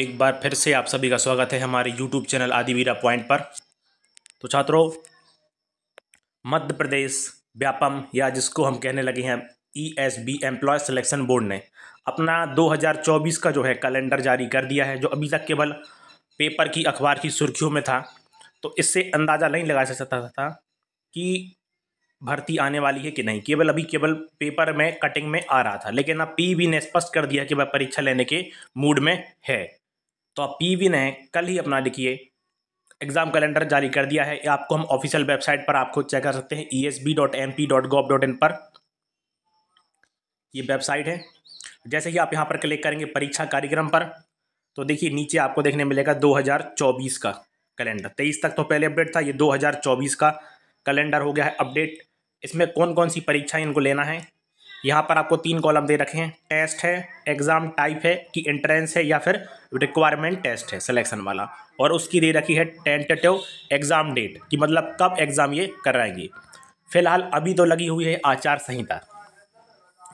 एक बार फिर से आप सभी का स्वागत है हमारे यूट्यूब चैनल आदिवीरा पॉइंट पर तो छात्रों मध्य प्रदेश व्यापम या जिसको हम कहने लगे हैं E S B employ selection board ने अपना 2024 का जो है कैलेंडर जारी कर दिया है जो अभी तक केवल पेपर की अखबार की सुर्खियों में था तो इससे अंदाज़ा नहीं लगा सकता था कि भर्ती आने वाली है कि नहीं केवल अभी केवल पेपर में कटिंग में आ रहा था लेकिन अब पी e ने स्पष्ट कर दिया कि वह परीक्षा लेने के मूड में है तो आप पी ने कल ही अपना देखिए एग्ज़ाम कैलेंडर जारी कर दिया है आपको हम ऑफिशियल वेबसाइट पर आपको चेक कर सकते हैं E S B dot M P dot gov dot in पर ये वेबसाइट है जैसे ही आप यहाँ पर क्लिक करेंगे परीक्षा कार्यक्रम पर तो देखिए नीचे आपको देखने मिलेगा 2024 का कैलेंडर 23 तक तो पहले अपडेट था ये 2024 का कैलेंडर हो गया है अपडेट इसमें कौन कौन सी परीक्षाएं इनको लेना है यहाँ पर आपको तीन कॉलम दे रखे हैं टेस्ट है एग्ज़ाम टाइप है कि एंट्रेंस है या फिर रिक्वायरमेंट टेस्ट है सिलेक्शन वाला और उसकी दे रखी है टेंटेटिव एग्ज़ाम डेट कि मतलब कब एग्ज़ाम ये कराएंगे फिलहाल अभी तो लगी हुई है आचार संहिता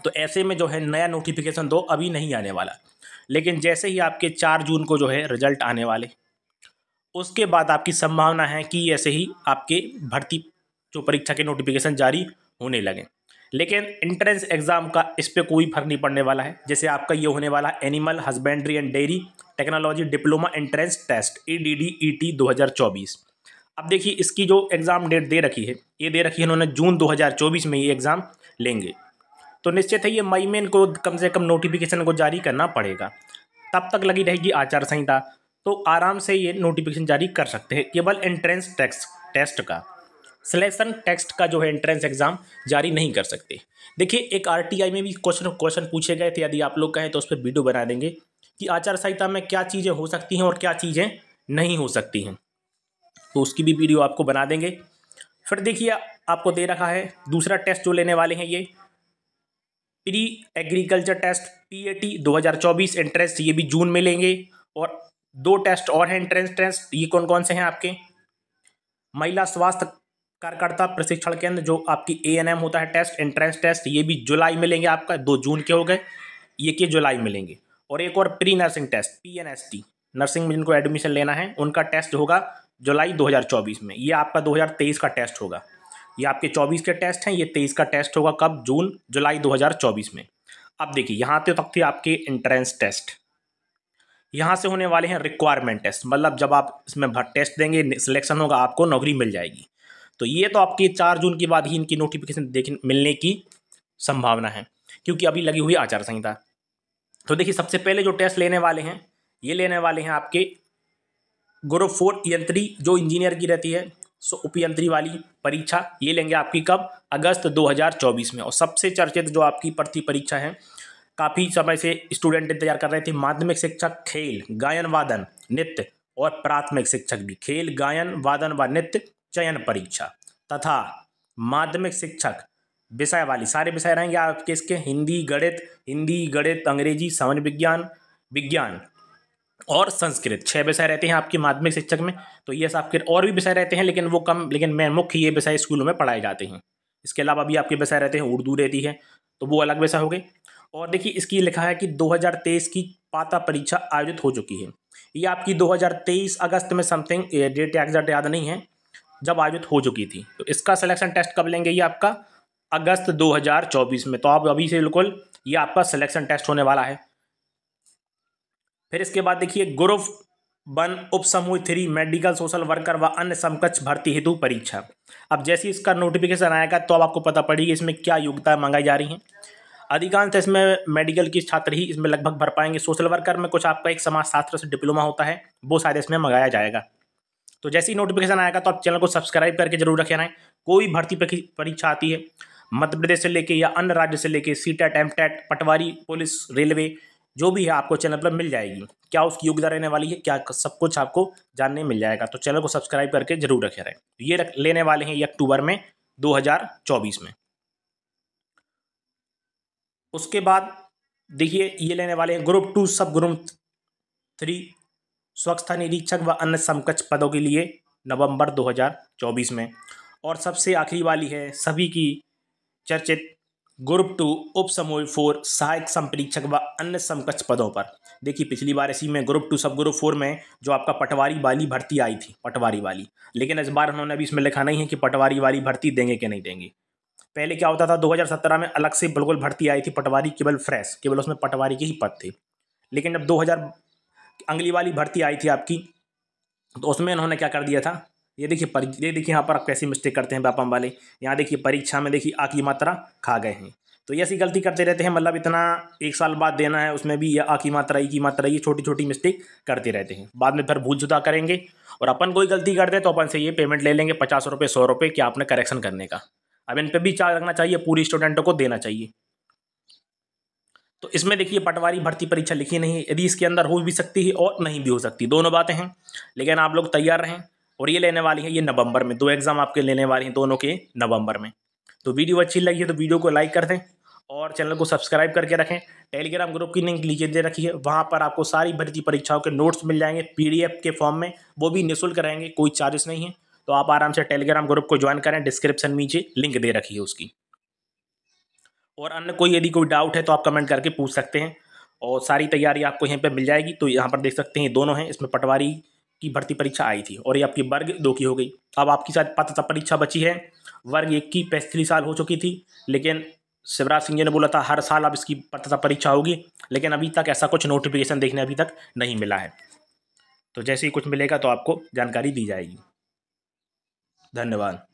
तो ऐसे में जो है नया नोटिफिकेशन दो तो अभी नहीं आने वाला लेकिन जैसे ही आपके चार जून को जो है रिजल्ट आने वाले उसके बाद आपकी संभावना है कि ऐसे ही आपके भर्ती जो परीक्षा के नोटिफिकेशन जारी होने लगें लेकिन एंट्रेंस एग्ज़ाम का इस पर कोई फर्क नहीं पड़ने वाला है जैसे आपका ये होने वाला है animal husbandry and dairy technology diploma entrance test E D D E T दो हज़ार चौबीस अब देखिए इसकी जो एग्ज़ाम डेट दे रखी है ये दे रखी है इन्होंने जून दो हज़ार चौबीस में ये एग्ज़ाम लेंगे तो निश्चित है ये मई में इनको कम से कम नोटिफिकेशन को जारी करना पड़ेगा तब तक लगी रहेगी आचार संहिता तो आराम से ये नोटिफिकेशन जारी कर सकते हैं केवल एंट्रेंस टेस्ट टेस्ट का सिलेक्शन टेक्स्ट का जो है एंट्रेंस एग्जाम जारी नहीं कर सकते देखिए एक आरटीआई में भी क्वेश्चन क्वेश्चन पूछे गए थे यदि आप लोग कहें तो उस पर वीडियो बना देंगे कि आचार संहिता में क्या चीज़ें हो सकती हैं और क्या चीज़ें नहीं हो सकती हैं तो उसकी भी वीडियो आपको बना देंगे फिर देखिए आपको दे रखा है दूसरा टेस्ट जो लेने वाले हैं ये pre agriculture test PAT 2024 entrance ये भी जून में लेंगे और दो टेस्ट और हैं एंट्रेंस टेस्ट ये कौन कौन से हैं आपके महिला स्वास्थ्य कार्यकर्ता प्रशिक्षण केंद्र जो आपकी ए एन एम होता है टेस्ट एंट्रेंस टेस्ट ये भी जुलाई में लेंगे आपका दो जून के हो गए ये के जुलाई में लेंगे और एक और pre nursing test P N S T nursing में जिनको एडमिशन लेना है उनका टेस्ट होगा जुलाई 2024 में ये आपका 2023 का टेस्ट होगा ये आपके 24 के टेस्ट हैं ये 23 का टेस्ट होगा कब जून जुलाई 2024 में अब देखिए यहाँ तो तक थे आपके एंट्रेंस टेस्ट यहाँ से होने वाले हैं रिक्वायरमेंट टेस्ट मतलब जब आप इसमें टेस्ट देंगे सिलेक्शन होगा आपको नौकरी मिल जाएगी तो ये तो आपकी चार जून के बाद ही इनकी नोटिफिकेशन देख मिलने की संभावना है क्योंकि अभी लगी हुई आचार संहिता तो देखिए सबसे पहले जो टेस्ट लेने वाले हैं ये लेने वाले हैं आपके ग्रुप फोर यंत्री जो इंजीनियर की रहती है सो उपयंत्री e वाली परीक्षा ये लेंगे आपकी कब अगस्त 2024 में और सबसे चर्चित जो आपकी प्रति परीक्षा है काफ़ी समय से स्टूडेंट इंतजार कर रहे थे माध्यमिक शिक्षक खेल गायन वादन नृत्य और प्राथमिक शिक्षक भी खेल गायन वादन व वा नृत्य चयन परीक्षा तथा माध्यमिक शिक्षक विषय वाली सारे विषय रहेंगे आपके इसके हिंदी गणित हिंदी गणित अंग्रेजी सामान्य विज्ञान विज्ञान और संस्कृत छह विषय रहते हैं आपके माध्यमिक शिक्षक में तो ये आपके और भी विषय रहते हैं लेकिन वो कम लेकिन मैं मुख्य ये विषय स्कूलों में पढ़ाए जाते हैं इसके अलावा भी आपके विषय रहते हैं उर्दू रहती है तो वो अलग विषय हो गए और देखिए इसकी लिखा है कि दो की पाता परीक्षा आयोजित हो चुकी है ये आपकी दो अगस्त में समथिंग डेट एग्जैक्ट याद नहीं है जब आयोजित हो चुकी थी तो इसका सिलेक्शन टेस्ट कब लेंगे ये आपका अगस्त 2024 में तो आप अभी से बिल्कुल ये आपका सिलेक्शन टेस्ट होने वाला है फिर इसके बाद देखिए ग्रुप वन उप समूह थ्री मेडिकल सोशल वर्कर व अन्य समकक्ष भर्ती हेतु परीक्षा अब जैसे ही इसका नोटिफिकेशन आएगा तो अब आपको पता पड़ेगी इसमें क्या योग्यता मंगाई जा रही हैं अधिकांश इसमें मेडिकल की छात्र ही इसमें लगभग भर पाएंगे सोशल वर्कर में कुछ आपका एक समाज शास्त्र से डिप्लोमा होता है वो शायद इसमें मंगाया जाएगा तो जैसे ही नोटिफिकेशन आएगा तो आप चैनल को सब्सक्राइब करके जरूर रखे रहें कोई भर्ती परीक्षा आती है मध्य प्रदेश से लेके या अन्य राज्य से लेके C TET M TET patwari police railway जो भी है आपको चैनल पर मिल जाएगी क्या उसकी योग्यता रहने वाली है क्या सब कुछ आपको जानने मिल जाएगा तो चैनल को सब्सक्राइब करके जरूर रखे रहें ये रख लेने वाले हैं ये अक्टूबर में 2024 में उसके बाद देखिए ये लेने वाले हैं group two sub group three स्वच्छता निरीक्षक व अन्य समकक्ष पदों के लिए नवंबर 2024 में और सबसे आखिरी वाली है सभी की चर्चित ग्रुप टू उप समूह फोर सहायक संपरीक्षक व अन्य समकक्ष पदों पर देखिए पिछली बार इसी में group two sub group four में जो आपका पटवारी वाली भर्ती आई थी पटवारी वाली लेकिन इस बार उन्होंने अभी इसमें लिखा नहीं है कि पटवारी वाली भर्ती देंगे कि नहीं देंगे पहले क्या होता था 2017 में अलग से बिल्कुल भर्ती आई थी पटवारी केवल फ्रेश केवल उसमें पटवारी के ही पद थे लेकिन जब अंगली वाली भर्ती आई थी आपकी तो उसमें इन्होंने क्या कर दिया था ये देखिए पर ये देखिए यहाँ पर आप कैसी मिस्टेक करते हैं बापम वाले यहाँ देखिए परीक्षा में देखिए आ की मात्रा खा गए हैं तो ऐसी गलती करते रहते हैं मतलब इतना एक साल बाद देना है उसमें भी ये आ की मात्रा ई की मात्रा ये छोटी छोटी मिस्टेक करते रहते हैं बाद में फिर भूल जुदा करेंगे और अपन कोई गलती कर दे तो अपन से ये पेमेंट ले लेंगे पचास रुपये सौ रुपये कि आपने करेक्शन करने का अब इन पर भी चार्ज रखना चाहिए पूरी स्टूडेंटों को देना चाहिए तो इसमें देखिए पटवारी भर्ती परीक्षा लिखी नहीं यदि इसके अंदर हो भी सकती है और नहीं भी हो सकती दोनों बातें हैं लेकिन आप लोग तैयार रहें और ये लेने वाली है ये नवंबर में दो एग्ज़ाम आपके लेने वाले हैं दोनों के नवंबर में तो वीडियो अच्छी लगी है तो वीडियो को लाइक कर दें और चैनल को सब्सक्राइब करके रखें टेलीग्राम ग्रुप की लिंक लीजिए दे रखी है वहाँ पर आपको सारी भर्ती परीक्षाओं के नोट्स मिल जाएंगे पीडीएफ के फॉर्म में वो भी निःशुल्क रहेंगे कोई चार्जेस नहीं है तो आप आराम से टेलीग्राम ग्रुप को ज्वाइन करें डिस्क्रिप्शन में नीचे लिंक दे रखी है उसकी और अन्य कोई यदि कोई डाउट है तो आप कमेंट करके पूछ सकते हैं और सारी तैयारी आपको यहीं पर मिल जाएगी तो यहाँ पर देख सकते हैं दोनों हैं इसमें पटवारी की भर्ती परीक्षा आई थी और ये आपकी वर्ग दो की हो गई अब आपकी शायद पात्रता परीक्षा बची है वर्ग एक की पैंतीस साल हो चुकी थी लेकिन शिवराज सिंह जी ने बोला था हर साल अब इसकी पात्रता परीक्षा होगी लेकिन अभी तक ऐसा कुछ नोटिफिकेशन देखने अभी तक नहीं मिला है तो जैसे ही कुछ मिलेगा तो आपको जानकारी दी जाएगी धन्यवाद